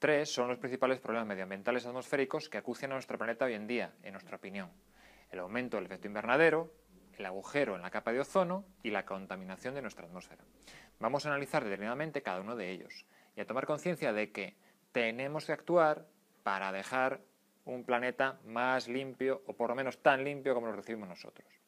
Tres son los principales problemas medioambientales atmosféricos que acucian a nuestro planeta hoy en día, en nuestra opinión. El aumento del efecto invernadero, el agujero en la capa de ozono y la contaminación de nuestra atmósfera. Vamos a analizar detenidamente cada uno de ellos y a tomar conciencia de que tenemos que actuar para dejar un planeta más limpio o por lo menos tan limpio como lo recibimos nosotros.